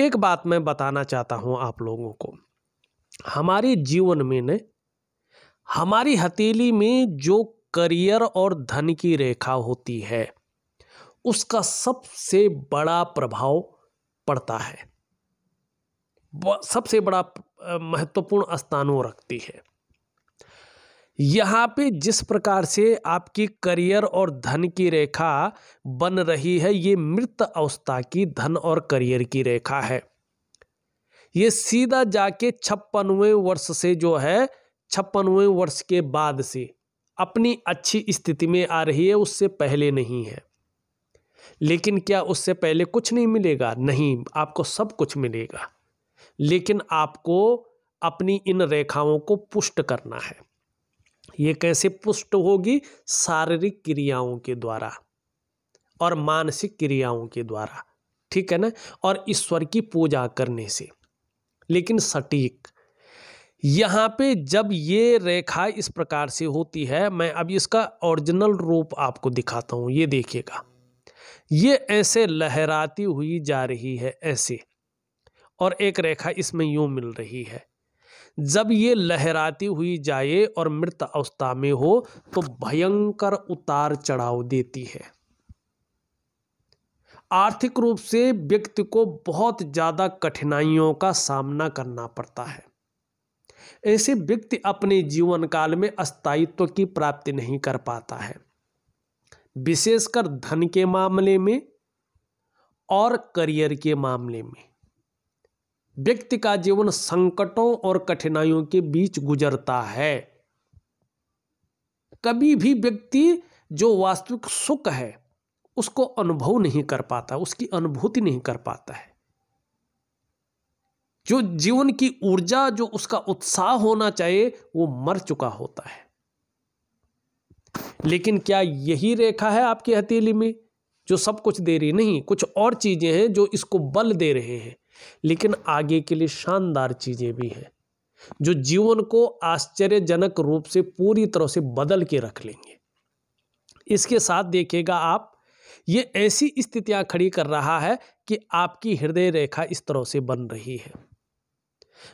एक बात मैं बताना चाहता हूँ आप लोगों को हमारे जीवन में ने हमारी हथेली में जो करियर और धन की रेखा होती है उसका सबसे बड़ा प्रभाव पड़ता है सबसे बड़ा महत्वपूर्ण स्थान वो रखती है यहाँ पे जिस प्रकार से आपकी करियर और धन की रेखा बन रही है ये मृत अवस्था की धन और करियर की रेखा है ये सीधा जाके छप्पनवें वर्ष से जो है छप्पनवें वर्ष के बाद से अपनी अच्छी स्थिति में आ रही है उससे पहले नहीं है लेकिन क्या उससे पहले कुछ नहीं मिलेगा नहीं आपको सब कुछ मिलेगा लेकिन आपको अपनी इन रेखाओं को पुष्ट करना है ये कैसे पुष्ट होगी शारीरिक क्रियाओं के द्वारा और मानसिक क्रियाओं के द्वारा ठीक है ना और ईश्वर की पूजा करने से लेकिन सटीक यहाँ पे जब ये रेखा इस प्रकार से होती है मैं अब इसका ओरिजिनल रूप आपको दिखाता हूँ ये देखिएगा ये ऐसे लहराती हुई जा रही है ऐसे और एक रेखा इसमें यूं मिल रही है जब ये लहराती हुई जाए और मृत अवस्था में हो तो भयंकर उतार चढ़ाव देती है आर्थिक रूप से व्यक्ति को बहुत ज़्यादा कठिनाइयों का सामना करना पड़ता है ऐसे व्यक्ति अपने जीवन काल में अस्थायित्व की प्राप्ति नहीं कर पाता है विशेषकर धन के मामले में और करियर के मामले में व्यक्ति का जीवन संकटों और कठिनाइयों के बीच गुजरता है कभी भी व्यक्ति जो वास्तविक सुख है उसको अनुभव नहीं कर पाता उसकी अनुभूति नहीं कर पाता है जो जीवन की ऊर्जा जो उसका उत्साह होना चाहिए वो मर चुका होता है लेकिन क्या यही रेखा है आपकी हथेली में जो सब कुछ दे रही नहीं कुछ और चीजें हैं जो इसको बल दे रहे हैं लेकिन आगे के लिए शानदार चीज़ें भी हैं जो जीवन को आश्चर्यजनक रूप से पूरी तरह से बदल के रख लेंगे इसके साथ देखिएगा आप ये ऐसी स्थितियां खड़ी कर रहा है कि आपकी हृदय रेखा इस तरह से बन रही है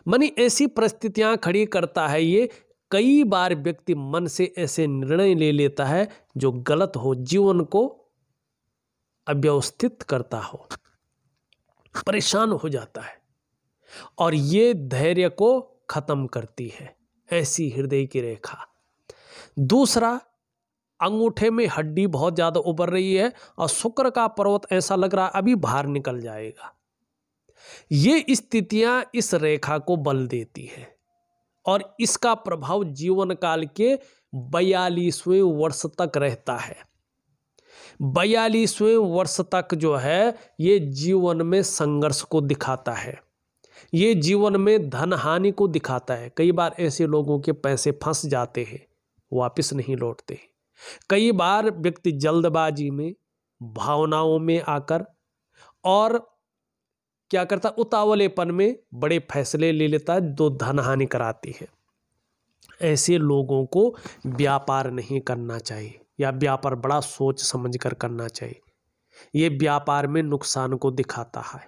मनी ऐसी परिस्थितियां खड़ी करता है ये कई बार व्यक्ति मन से ऐसे निर्णय ले लेता है जो गलत हो जीवन को अव्यवस्थित करता हो परेशान हो जाता है और ये धैर्य को खत्म करती है ऐसी हृदय की रेखा दूसरा अंगूठे में हड्डी बहुत ज़्यादा उभर रही है और शुक्र का पर्वत ऐसा लग रहा है अभी बाहर निकल जाएगा ये स्थितियां इस रेखा को बल देती है और इसका प्रभाव जीवन काल के बयालीसवें वर्ष तक रहता है बयालीसवें वर्ष तक जो है ये जीवन में संघर्ष को दिखाता है ये जीवन में धन हानि को दिखाता है कई बार ऐसे लोगों के पैसे फंस जाते हैं वापस नहीं लौटते कई बार व्यक्ति जल्दबाजी में भावनाओं में आकर और क्या करता उतावलेपन में बड़े फैसले ले लेता है जो धन हानि कराती है ऐसे लोगों को व्यापार नहीं करना चाहिए या व्यापार बड़ा सोच समझ कर करना चाहिए ये व्यापार में नुकसान को दिखाता है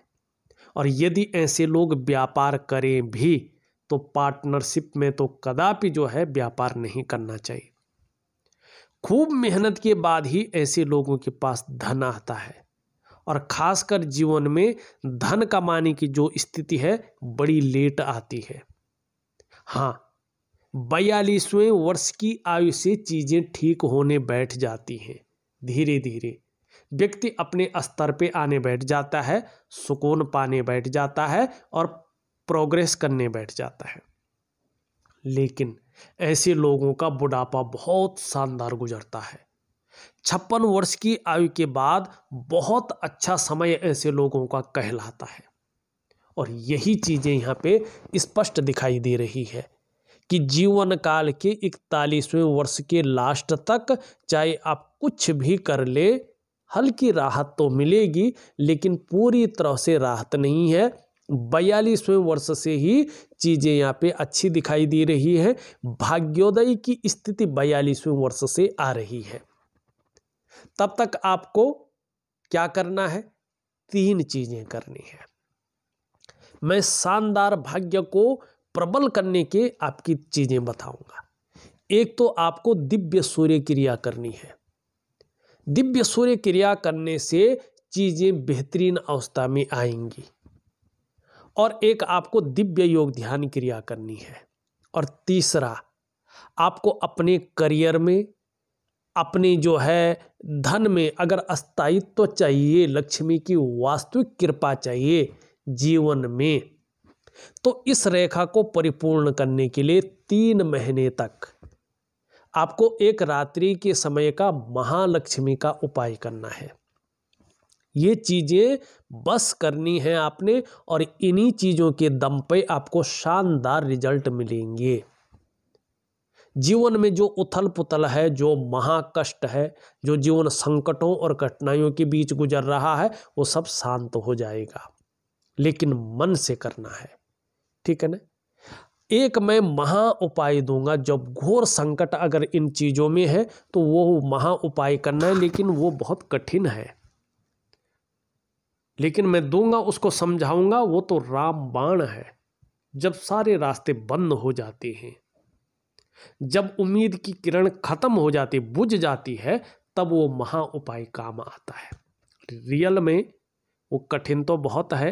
और यदि ऐसे लोग व्यापार करें भी तो पार्टनरशिप में तो कदापि जो है व्यापार नहीं करना चाहिए खूब मेहनत के बाद ही ऐसे लोगों के पास धन आता है और खासकर जीवन में धन कमाने की जो स्थिति है बड़ी लेट आती है हाँ बयालीसवें वर्ष की आयु से चीज़ें ठीक होने बैठ जाती हैं धीरे धीरे व्यक्ति अपने स्तर पे आने बैठ जाता है सुकून पाने बैठ जाता है और प्रोग्रेस करने बैठ जाता है लेकिन ऐसे लोगों का बुढ़ापा बहुत शानदार गुजरता है छप्पन वर्ष की आयु के बाद बहुत अच्छा समय ऐसे लोगों का कहलाता है और यही चीज़ें यहाँ पे स्पष्ट दिखाई दे रही है कि जीवन काल के इकतालीसवें वर्ष के लास्ट तक चाहे आप कुछ भी कर ले हल्की राहत तो मिलेगी लेकिन पूरी तरह से राहत नहीं है बयालीसवें वर्ष से ही चीज़ें यहाँ पे अच्छी दिखाई दे रही हैं भाग्योदय की स्थिति बयालीसवें वर्ष से आ रही है तब तक आपको क्या करना है तीन चीज़ें करनी है मैं शानदार भाग्य को प्रबल करने के आपकी चीज़ें बताऊंगा एक तो आपको दिव्य सूर्य क्रिया करनी है दिव्य सूर्य क्रिया करने से चीज़ें बेहतरीन अवस्था में आएंगी और एक आपको दिव्य योग ध्यान क्रिया करनी है और तीसरा आपको अपने करियर में अपने जो है धन में अगर अस्थायित्व तो चाहिए लक्ष्मी की वास्तविक कृपा चाहिए जीवन में तो इस रेखा को परिपूर्ण करने के लिए तीन महीने तक आपको एक रात्रि के समय का महालक्ष्मी का उपाय करना है ये चीज़ें बस करनी है आपने और इन्हीं चीज़ों के दम पे आपको शानदार रिजल्ट मिलेंगे जीवन में जो उथल पुथल है जो महाकष्ट है जो जीवन संकटों और कठिनाइयों के बीच गुजर रहा है वो सब शांत हो जाएगा लेकिन मन से करना है ठीक है ना एक मैं महा उपाय दूंगा जब घोर संकट अगर इन चीज़ों में है तो वो महा उपाय करना है लेकिन वो बहुत कठिन है लेकिन मैं दूंगा उसको समझाऊंगा वो तो राम बाण है जब सारे रास्ते बंद हो जाते हैं जब उम्मीद की किरण खत्म हो जाती बुझ जाती है तब वो महा उपाय काम आता है रियल में वो कठिन तो बहुत है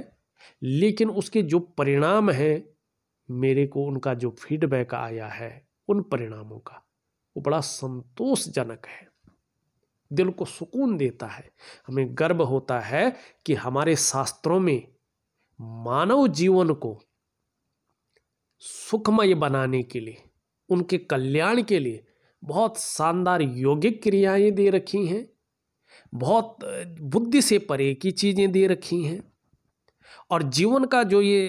लेकिन उसके जो परिणाम हैं मेरे को उनका जो फीडबैक आया है उन परिणामों का वो बड़ा संतोषजनक है दिल को सुकून देता है हमें गर्व होता है कि हमारे शास्त्रों में मानव जीवन को सुखमय बनाने के लिए उनके कल्याण के लिए बहुत शानदार यौगिक क्रियाएं दे रखी हैं बहुत बुद्धि से परे की चीज़ें दे रखी हैं और जीवन का जो ये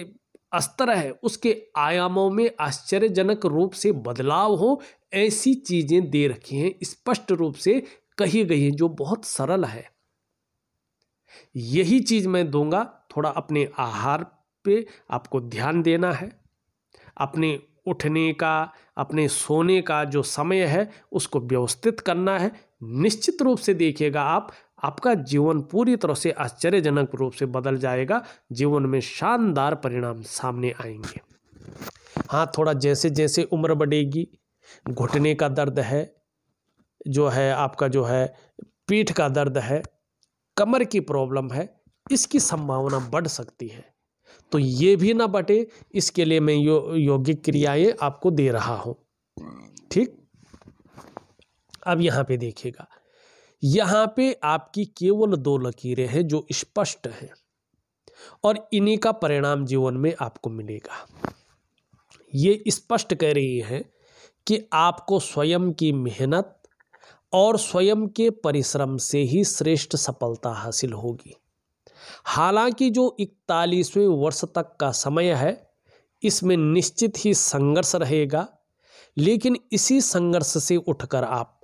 स्तर है उसके आयामों में आश्चर्यजनक रूप से बदलाव हो ऐसी चीजें दे रखी हैं स्पष्ट रूप से कही गई हैं जो बहुत सरल है यही चीज मैं दूंगा थोड़ा अपने आहार पे आपको ध्यान देना है अपने उठने का अपने सोने का जो समय है उसको व्यवस्थित करना है निश्चित रूप से देखिएगा आप आपका जीवन पूरी तरह से आश्चर्यजनक रूप से बदल जाएगा जीवन में शानदार परिणाम सामने आएंगे हाँ थोड़ा जैसे जैसे उम्र बढ़ेगी घुटने का दर्द है जो है आपका जो है पीठ का दर्द है कमर की प्रॉब्लम है इसकी संभावना बढ़ सकती है तो ये भी ना बटे इसके लिए मैं यो, योगिक क्रियाएं आपको दे रहा हूँ ठीक अब यहाँ पे देखिएगा यहाँ पे आपकी केवल दो लकीरें हैं जो स्पष्ट हैं और इन्हीं का परिणाम जीवन में आपको मिलेगा ये स्पष्ट कह रही है कि आपको स्वयं की मेहनत और स्वयं के परिश्रम से ही श्रेष्ठ सफलता हासिल होगी हालांकि जो इकतालीसवें वर्ष तक का समय है इसमें निश्चित ही संघर्ष रहेगा लेकिन इसी संघर्ष से उठकर आप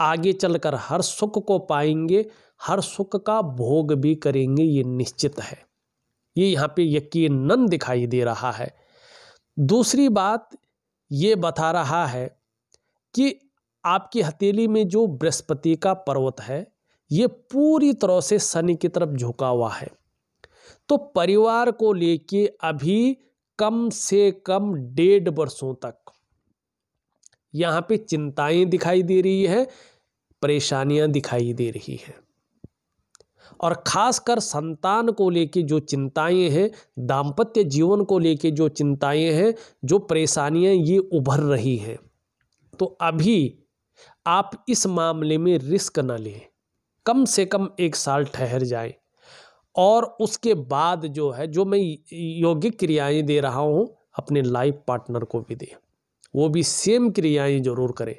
आगे चलकर हर सुख को पाएंगे हर सुख का भोग भी करेंगे ये निश्चित है ये यहाँ पे यकीनन दिखाई दे रहा है दूसरी बात ये बता रहा है कि आपकी हथेली में जो बृहस्पति का पर्वत है ये पूरी तरह से शनि की तरफ झुका हुआ है तो परिवार को लेके अभी कम से कम डेढ़ वर्षों तक यहाँ पे चिंताएं दिखाई दे रही है परेशानियां दिखाई दे रही है और खासकर संतान को लेके जो चिंताएं हैं दाम्पत्य जीवन को लेके जो चिंताएं हैं जो परेशानियां ये उभर रही हैं तो अभी आप इस मामले में रिस्क ना लें कम से कम एक साल ठहर जाए और उसके बाद जो है जो मैं योगिक क्रियाएं दे रहा हूं अपने लाइफ पार्टनर को भी दें वो भी सेम क्रियाएं जरूर करें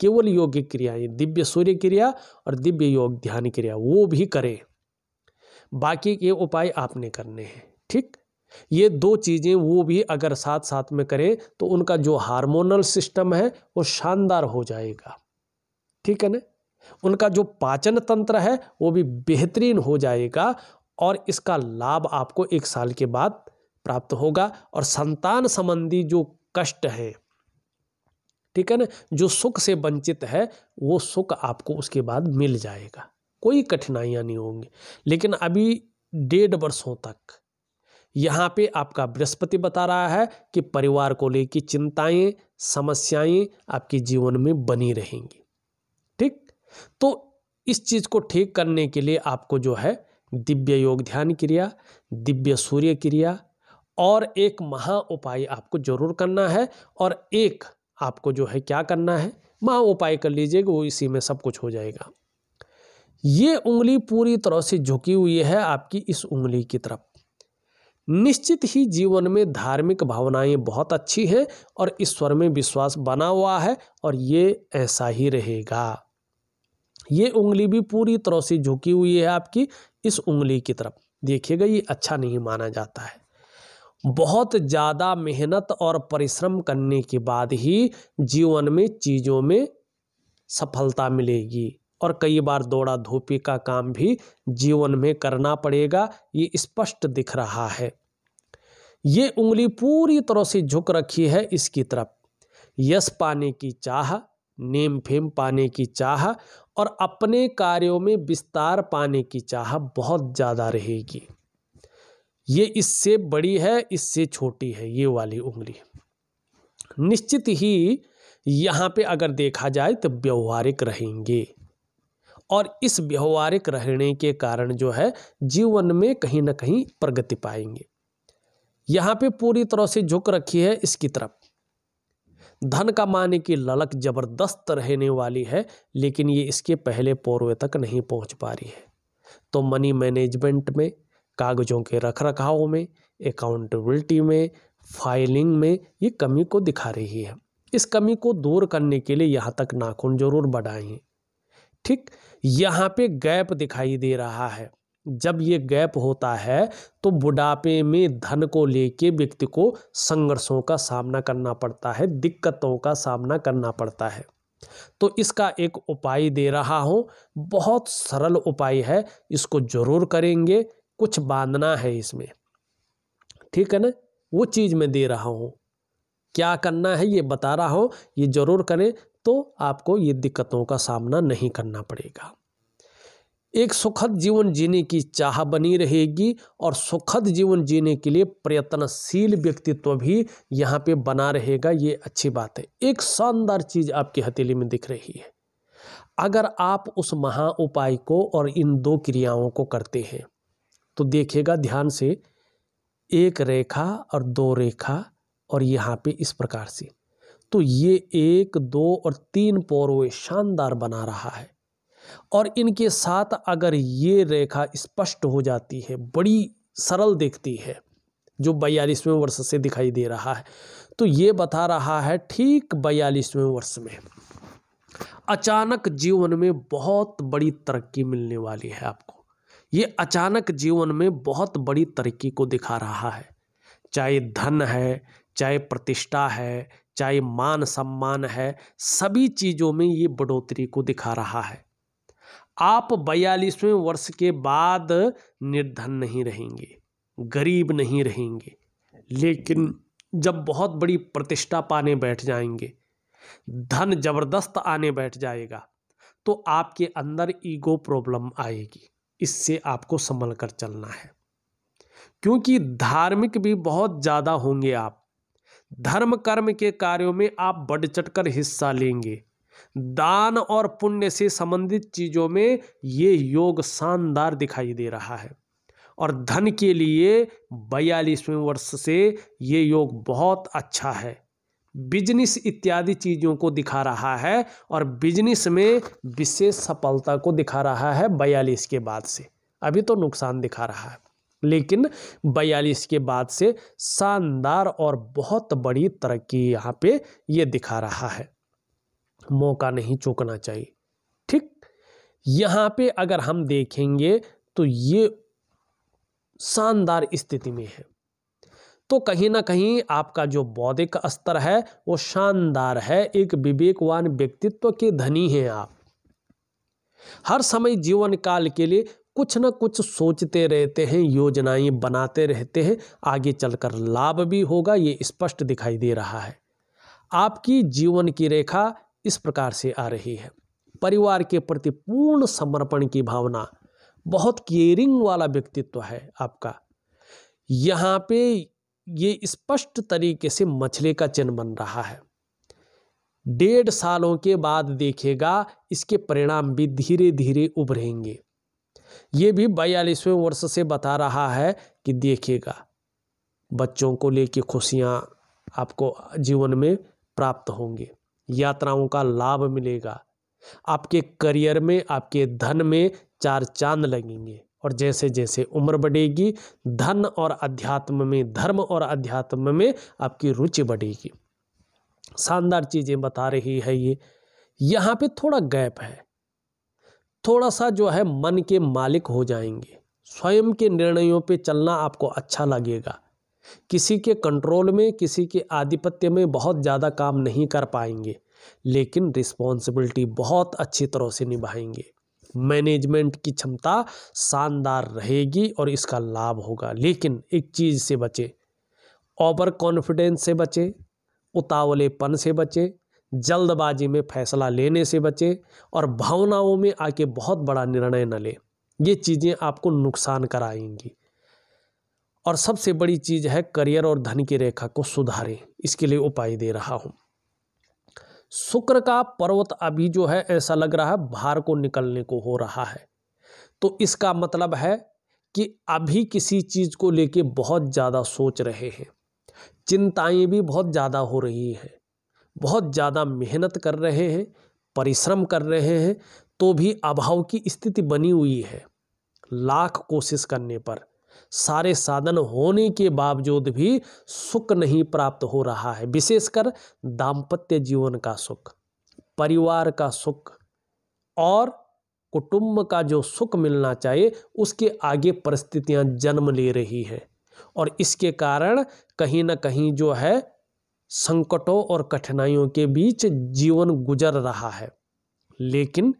केवल योगिक क्रियाएं दिव्य सूर्य क्रिया और दिव्य योग ध्यान क्रिया वो भी करें बाकी के उपाय आपने करने हैं ठीक ये दो चीज़ें वो भी अगर साथ साथ में करें तो उनका जो हार्मोनल सिस्टम है वो शानदार हो जाएगा ठीक है ना उनका जो पाचन तंत्र है वो भी बेहतरीन हो जाएगा और इसका लाभ आपको एक साल के बाद प्राप्त होगा और संतान संबंधी जो कष्ट हैं ठीक है ना जो सुख से वंचित है वो सुख आपको उसके बाद मिल जाएगा कोई कठिनाइयां नहीं होंगी लेकिन अभी डेढ़ वर्षों तक यहाँ पे आपका बृहस्पति बता रहा है कि परिवार को लेकर चिंताएं समस्याएं आपके जीवन में बनी रहेंगी ठीक तो इस चीज़ को ठीक करने के लिए आपको जो है दिव्य योग ध्यान क्रिया दिव्य सूर्य क्रिया और एक महा उपाय आपको जरूर करना है और एक आपको जो है क्या करना है वहाँ उपाय कर लीजिएगा वो इसी में सब कुछ हो जाएगा ये उंगली पूरी तरह से झुकी हुई है आपकी इस उंगली की तरफ निश्चित ही जीवन में धार्मिक भावनाएं बहुत अच्छी हैं और ईश्वर में विश्वास बना हुआ है और ये ऐसा ही रहेगा ये उंगली भी पूरी तरह से झुकी हुई है आपकी इस उंगली की तरफ देखिएगा ये अच्छा नहीं माना जाता है बहुत ज़्यादा मेहनत और परिश्रम करने के बाद ही जीवन में चीज़ों में सफलता मिलेगी और कई बार दौड़ा धूपी का काम भी जीवन में करना पड़ेगा ये स्पष्ट दिख रहा है ये उंगली पूरी तरह से झुक रखी है इसकी तरफ यश पाने की चाह नेम फेम पाने की चाह और अपने कार्यों में विस्तार पाने की चाह बहुत ज़्यादा रहेगी ये इससे बड़ी है इससे छोटी है ये वाली उंगली निश्चित ही यहाँ पे अगर देखा जाए तो व्यवहारिक रहेंगे और इस व्यवहारिक रहने के कारण जो है जीवन में कहीं ना कहीं प्रगति पाएंगे यहाँ पे पूरी तरह से झुक रखी है इसकी तरफ धन कमाने की ललक जबरदस्त रहने वाली है लेकिन ये इसके पहले पौर्वे तक नहीं पहुंच पा रही है तो मनी मैनेजमेंट में कागज़ों के रखरखाव में अकाउंटेबिलिटी में फाइलिंग में ये कमी को दिखा रही है इस कमी को दूर करने के लिए यहाँ तक नाखून जरूर बढ़ाए ठीक यहाँ पे गैप दिखाई दे रहा है जब ये गैप होता है तो बुढ़ापे में धन को लेके व्यक्ति को संघर्षों का सामना करना पड़ता है दिक्कतों का सामना करना पड़ता है तो इसका एक उपाय दे रहा हूँ बहुत सरल उपाय है इसको जरूर करेंगे कुछ बांधना है इसमें ठीक है ना वो चीज़ मैं दे रहा हूँ क्या करना है ये बता रहा हूँ ये ज़रूर करें तो आपको ये दिक्कतों का सामना नहीं करना पड़ेगा एक सुखद जीवन जीने की चाह बनी रहेगी और सुखद जीवन जीने के लिए प्रयत्नशील व्यक्तित्व भी यहाँ पे बना रहेगा ये अच्छी बात है एक शानदार चीज़ आपकी हथेली में दिख रही है अगर आप उस महा उपाय को और इन दो क्रियाओं को करते हैं तो देखिएगा ध्यान से एक रेखा और दो रेखा और यहाँ पे इस प्रकार से तो ये एक दो और तीन पौरवे शानदार बना रहा है और इनके साथ अगर ये रेखा स्पष्ट हो जाती है बड़ी सरल दिखती है जो बयालीसवें वर्ष से दिखाई दे रहा है तो ये बता रहा है ठीक बयालीसवें वर्ष में अचानक जीवन में बहुत बड़ी तरक्की मिलने वाली है आपको ये अचानक जीवन में बहुत बड़ी तरक्की को दिखा रहा है चाहे धन है चाहे प्रतिष्ठा है चाहे मान सम्मान है सभी चीज़ों में ये बढ़ोतरी को दिखा रहा है आप बयालीसवें वर्ष के बाद निर्धन नहीं रहेंगे गरीब नहीं रहेंगे लेकिन जब बहुत बड़ी प्रतिष्ठा पाने बैठ जाएंगे धन जबरदस्त आने बैठ जाएगा तो आपके अंदर ईगो प्रॉब्लम आएगी इससे आपको संभल कर चलना है क्योंकि धार्मिक भी बहुत ज़्यादा होंगे आप धर्म कर्म के कार्यों में आप बढ़ चढ़ कर हिस्सा लेंगे दान और पुण्य से संबंधित चीज़ों में ये योग शानदार दिखाई दे रहा है और धन के लिए बयालीसवें वर्ष से ये योग बहुत अच्छा है बिजनेस इत्यादि चीज़ों को दिखा रहा है और बिजनेस में विशेष सफलता को दिखा रहा है बयालीस के बाद से अभी तो नुकसान दिखा रहा है लेकिन बयालीस के बाद से शानदार और बहुत बड़ी तरक्की यहाँ पे ये दिखा रहा है मौका नहीं चूकना चाहिए ठीक यहाँ पे अगर हम देखेंगे तो ये शानदार स्थिति में है तो कहीं ना कहीं आपका जो बौद्धिक स्तर है वो शानदार है एक विवेकवान व्यक्तित्व के धनी हैं आप हर समय जीवन काल के लिए कुछ ना कुछ सोचते रहते हैं योजनाएं बनाते रहते हैं आगे चलकर लाभ भी होगा ये स्पष्ट दिखाई दे रहा है आपकी जीवन की रेखा इस प्रकार से आ रही है परिवार के प्रति पूर्ण समर्पण की भावना बहुत केयरिंग वाला व्यक्तित्व है आपका यहाँ पे ये स्पष्ट तरीके से मछली का चिन्ह बन रहा है डेढ़ सालों के बाद देखेगा इसके परिणाम भी धीरे धीरे उभरेंगे ये भी बयालीसवें वर्ष से बता रहा है कि देखेगा बच्चों को लेके खुशियाँ आपको जीवन में प्राप्त होंगे यात्राओं का लाभ मिलेगा आपके करियर में आपके धन में चार चांद लगेंगे और जैसे जैसे उम्र बढ़ेगी धन और अध्यात्म में धर्म और अध्यात्म में आपकी रुचि बढ़ेगी शानदार चीज़ें बता रही है ये यहाँ पे थोड़ा गैप है थोड़ा सा जो है मन के मालिक हो जाएंगे स्वयं के निर्णयों पे चलना आपको अच्छा लगेगा किसी के कंट्रोल में किसी के आधिपत्य में बहुत ज़्यादा काम नहीं कर पाएंगे लेकिन रिस्पॉन्सिबिलिटी बहुत अच्छी तरह से निभाएंगे मैनेजमेंट की क्षमता शानदार रहेगी और इसका लाभ होगा लेकिन एक चीज़ से बचे ओवर कॉन्फिडेंस से बचे उतावलेपन से बचे जल्दबाजी में फैसला लेने से बचे और भावनाओं में आके बहुत बड़ा निर्णय न लें ये चीज़ें आपको नुकसान कराएंगी और सबसे बड़ी चीज़ है करियर और धन की रेखा को सुधारें इसके लिए उपाय दे रहा हूँ शुक्र का पर्वत अभी जो है ऐसा लग रहा है बाहर को निकलने को हो रहा है तो इसका मतलब है कि अभी किसी चीज़ को लेके बहुत ज़्यादा सोच रहे हैं चिंताएं भी बहुत ज़्यादा हो रही हैं बहुत ज़्यादा मेहनत कर रहे हैं परिश्रम कर रहे हैं तो भी अभाव की स्थिति बनी हुई है लाख कोशिश करने पर सारे साधन होने के बावजूद भी सुख नहीं प्राप्त हो रहा है विशेषकर दाम्पत्य जीवन का सुख परिवार का सुख और कुटुंब का जो सुख मिलना चाहिए उसके आगे परिस्थितियां जन्म ले रही है और इसके कारण कहीं ना कहीं जो है संकटों और कठिनाइयों के बीच जीवन गुजर रहा है लेकिन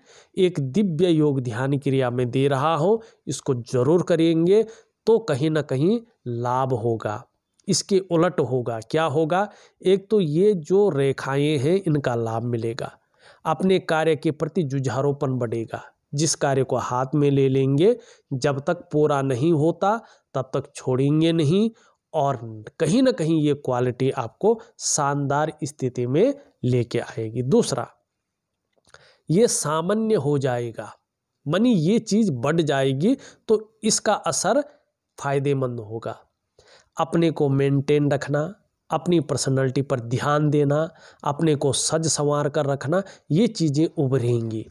एक दिव्य योग ध्यान क्रिया में दे रहा हूं इसको जरूर करेंगे तो कहीं ना कहीं लाभ होगा इसके उलट होगा क्या होगा एक तो ये जो रेखाएं हैं इनका लाभ मिलेगा अपने कार्य के प्रति जुझारोपन बढ़ेगा जिस कार्य को हाथ में ले लेंगे जब तक पूरा नहीं होता तब तक छोड़ेंगे नहीं और कहीं ना कहीं ये क्वालिटी आपको शानदार स्थिति में लेके आएगी दूसरा ये सामान्य हो जाएगा मनी ये चीज़ बढ़ जाएगी तो इसका असर फायदेमंद होगा अपने को मेंटेन रखना अपनी पर्सनैलिटी पर ध्यान देना अपने को सज संवार कर रखना ये चीज़ें उभरेंगी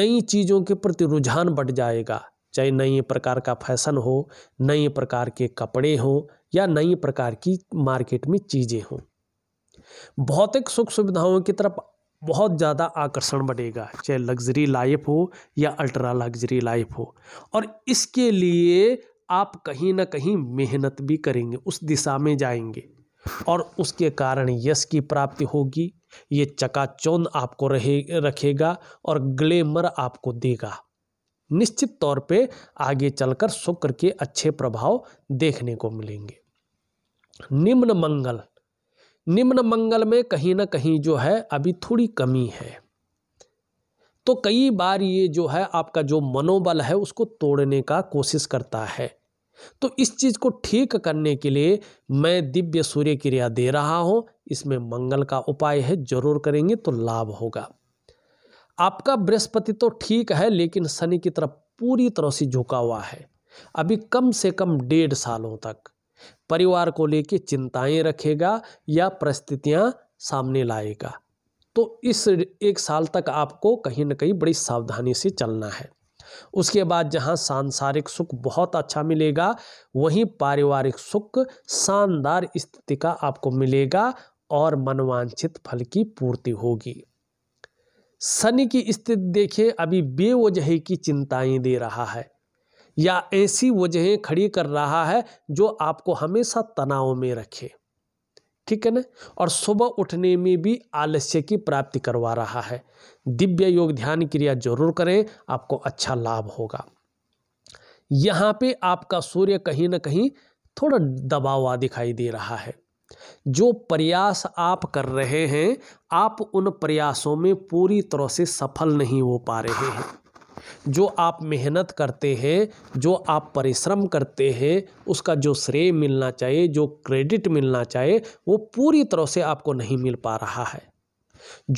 नई चीज़ों के प्रति रुझान बढ़ जाएगा चाहे नए प्रकार का फैशन हो नए प्रकार के कपड़े हो या नई प्रकार की मार्केट में चीज़ें हों भौतिक सुख सुविधाओं की तरफ बहुत ज़्यादा आकर्षण बढ़ेगा चाहे लग्जरी लाइफ हो या अल्ट्रा लग्जरी लाइफ हो और इसके लिए आप कहीं ना कहीं मेहनत भी करेंगे उस दिशा में जाएंगे और उसके कारण यश की प्राप्ति होगी ये चकाचौंध आपको रहे रखेगा और ग्लेमर आपको देगा निश्चित तौर पे आगे चलकर शुक्र के अच्छे प्रभाव देखने को मिलेंगे निम्न मंगल निम्न मंगल में कहीं ना कहीं जो है अभी थोड़ी कमी है तो कई बार ये जो है आपका जो मनोबल है उसको तोड़ने का कोशिश करता है तो इस चीज़ को ठीक करने के लिए मैं दिव्य सूर्य क्रिया दे रहा हूँ इसमें मंगल का उपाय है जरूर करेंगे तो लाभ होगा आपका बृहस्पति तो ठीक है लेकिन शनि की तरफ पूरी तरह से झुका हुआ है अभी कम से कम डेढ़ सालों तक परिवार को लेकर चिंताएं रखेगा या परिस्थितियां सामने लाएगा तो इस एक साल तक आपको कहीं ना कहीं बड़ी सावधानी से चलना है उसके बाद जहाँ सांसारिक सुख बहुत अच्छा मिलेगा वहीं पारिवारिक सुख शानदार स्थिति का आपको मिलेगा और मनवांछित फल की पूर्ति होगी शनि की स्थिति देखे अभी बेवजह की चिंताएं दे रहा है या ऐसी वजहें खड़ी कर रहा है जो आपको हमेशा तनाव में रखे ठीक है ना और सुबह उठने में भी आलस्य की प्राप्ति करवा रहा है दिव्य योग ध्यान क्रिया जरूर करें आपको अच्छा लाभ होगा यहाँ पे आपका सूर्य कहीं ना कहीं थोड़ा दबावा दिखाई दे रहा है जो प्रयास आप कर रहे हैं आप उन प्रयासों में पूरी तरह से सफल नहीं हो पा रहे हैं जो आप मेहनत करते हैं जो आप परिश्रम करते हैं उसका जो श्रेय मिलना चाहिए जो क्रेडिट मिलना चाहिए वो पूरी तरह से आपको नहीं मिल पा रहा है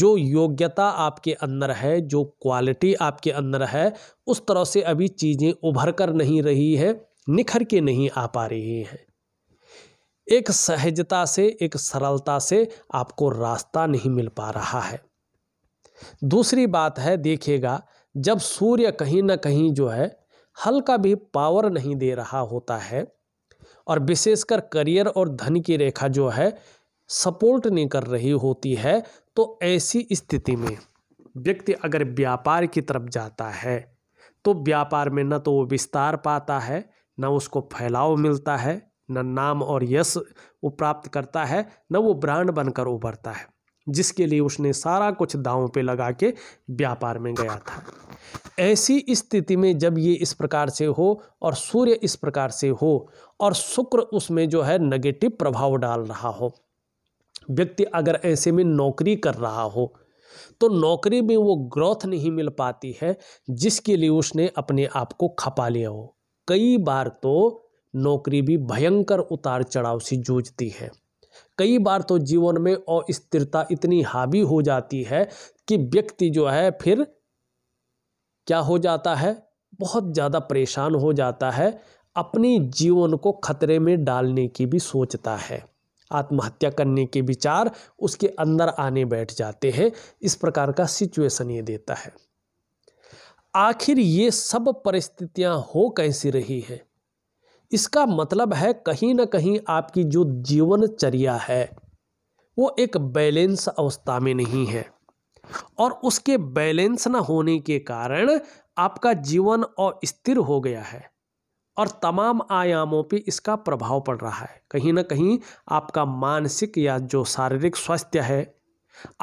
जो योग्यता आपके अंदर है जो क्वालिटी आपके अंदर है उस तरह से अभी चीज़ें उभर कर नहीं रही है निखर के नहीं आ पा रही हैं एक सहजता से एक सरलता से आपको रास्ता नहीं मिल पा रहा है दूसरी बात है देखिएगा जब सूर्य कहीं ना कहीं जो है हल्का भी पावर नहीं दे रहा होता है और विशेषकर करियर और धन की रेखा जो है सपोर्ट नहीं कर रही होती है तो ऐसी स्थिति में व्यक्ति अगर व्यापार की तरफ जाता है तो व्यापार में न तो वो विस्तार पाता है न उसको फैलाव मिलता है न नाम और यश वो प्राप्त करता है न वो ब्रांड बनकर उभरता है जिसके लिए उसने सारा कुछ दाव पे लगा के व्यापार में गया था ऐसी स्थिति में जब ये इस प्रकार से हो और सूर्य इस प्रकार से हो और शुक्र उसमें जो है नेगेटिव प्रभाव डाल रहा हो व्यक्ति अगर ऐसे में नौकरी कर रहा हो तो नौकरी में वो ग्रोथ नहीं मिल पाती है जिसके लिए उसने अपने आप को खपा लिया हो कई बार तो नौकरी भी भयंकर उतार चढ़ाव से जूझती है कई बार तो जीवन में अस्थिरता इतनी हावी हो जाती है कि व्यक्ति जो है फिर क्या हो जाता है बहुत ज़्यादा परेशान हो जाता है अपनी जीवन को खतरे में डालने की भी सोचता है आत्महत्या करने के विचार उसके अंदर आने बैठ जाते हैं इस प्रकार का सिचुएशन ये देता है आखिर ये सब परिस्थितियां हो कैसी रही हैं इसका मतलब है कहीं ना कहीं आपकी जो जीवनचर्या है वो एक बैलेंस अवस्था में नहीं है और उसके बैलेंस ना होने के कारण आपका जीवन अस्थिर हो गया है और तमाम आयामों पे इसका प्रभाव पड़ रहा है कहीं ना कहीं आपका मानसिक या जो शारीरिक स्वास्थ्य है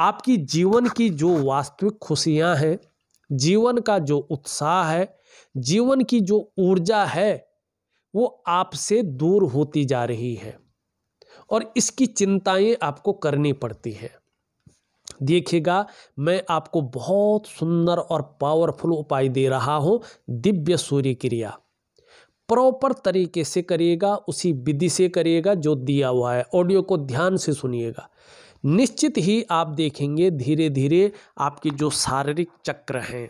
आपकी जीवन की जो वास्तविक खुशियाँ हैं जीवन का जो उत्साह है जीवन की जो ऊर्जा है वो आपसे दूर होती जा रही है और इसकी चिंताएं आपको करनी पड़ती है देखिएगा मैं आपको बहुत सुंदर और पावरफुल उपाय दे रहा हूँ दिव्य सूर्य क्रिया प्रॉपर तरीके से करिएगा उसी विधि से करिएगा जो दिया हुआ है ऑडियो को ध्यान से सुनिएगा निश्चित ही आप देखेंगे धीरे धीरे आपकी जो शारीरिक चक्र हैं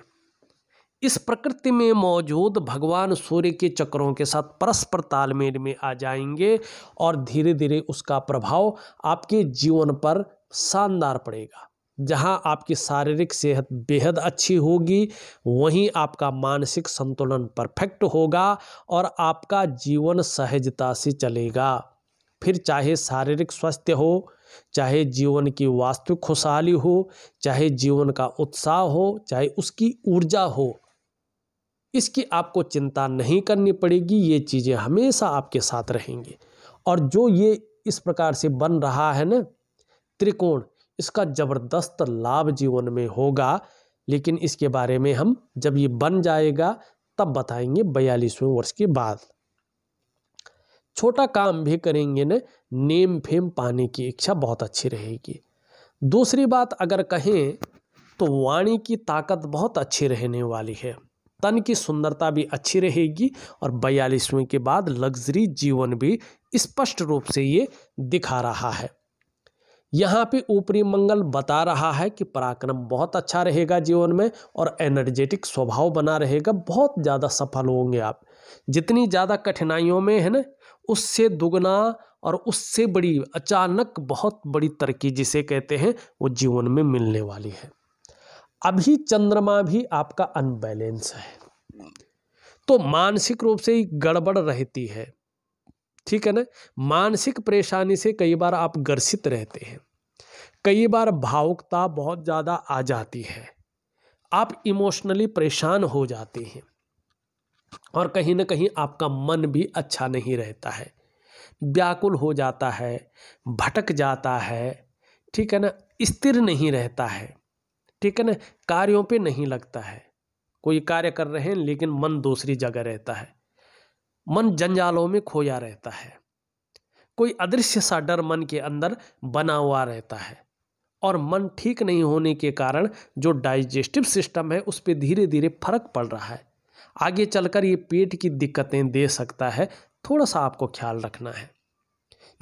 इस प्रकृति में मौजूद भगवान सूर्य के चक्रों के साथ परस्पर तालमेल में आ जाएंगे और धीरे धीरे उसका प्रभाव आपके जीवन पर शानदार पड़ेगा जहां आपकी शारीरिक सेहत बेहद अच्छी होगी वहीं आपका मानसिक संतुलन परफेक्ट होगा और आपका जीवन सहजता से चलेगा फिर चाहे शारीरिक स्वास्थ्य हो चाहे जीवन की वास्तविक खुशहाली हो चाहे जीवन का उत्साह हो चाहे उसकी ऊर्जा हो इसकी आपको चिंता नहीं करनी पड़ेगी ये चीज़ें हमेशा आपके साथ रहेंगी और जो ये इस प्रकार से बन रहा है ना त्रिकोण इसका जबरदस्त लाभ जीवन में होगा लेकिन इसके बारे में हम जब ये बन जाएगा तब बताएंगे बयालीसवें वर्ष के बाद छोटा काम भी करेंगे ना नेम फेम पाने की इच्छा बहुत अच्छी रहेगी दूसरी बात अगर कहें तो वाणी की ताकत बहुत अच्छी रहने वाली है तन की सुंदरता भी अच्छी रहेगी और बयालीसवीं के बाद लग्जरी जीवन भी स्पष्ट रूप से ये दिखा रहा है यहाँ पे ऊपरी मंगल बता रहा है कि पराक्रम बहुत अच्छा रहेगा जीवन में और एनर्जेटिक स्वभाव बना रहेगा बहुत ज़्यादा सफल होंगे आप जितनी ज़्यादा कठिनाइयों में है ना उससे दुगना और उससे बड़ी अचानक बहुत बड़ी तरक्की जिसे कहते हैं वो जीवन में मिलने वाली है अभी चंद्रमा भी आपका अनबैलेंस है तो मानसिक रूप से गड़बड़ रहती है ठीक है ना मानसिक परेशानी से कई बार आप ग्रसित रहते हैं कई बार भावुकता बहुत ज़्यादा आ जाती है आप इमोशनली परेशान हो जाते हैं और कहीं ना कहीं आपका मन भी अच्छा नहीं रहता है व्याकुल हो जाता है भटक जाता है ठीक है ना स्थिर नहीं रहता है ठीक है ना कार्यों पे नहीं लगता है कोई कार्य कर रहे हैं लेकिन मन दूसरी जगह रहता है मन जंजालों में खोया रहता है कोई अदृश्य सा डर मन के अंदर बना हुआ रहता है और मन ठीक नहीं होने के कारण जो डाइजेस्टिव सिस्टम है उस पर धीरे धीरे फर्क पड़ रहा है आगे चलकर ये पेट की दिक्कतें दे सकता है थोड़ा सा आपको ख्याल रखना है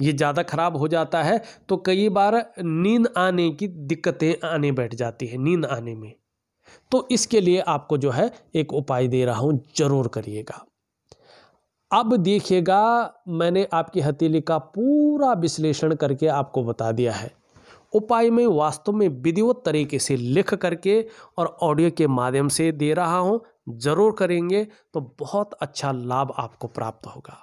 ये ज़्यादा ख़राब हो जाता है तो कई बार नींद आने की दिक्कतें आने बैठ जाती है नींद आने में तो इसके लिए आपको जो है एक उपाय दे रहा हूँ ज़रूर करिएगा अब देखिएगा मैंने आपकी हथेली का पूरा विश्लेषण करके आपको बता दिया है उपाय में वास्तव में विधिवत तरीके से लिख करके और ऑडियो के माध्यम से दे रहा हूँ ज़रूर करेंगे तो बहुत अच्छा लाभ आपको प्राप्त होगा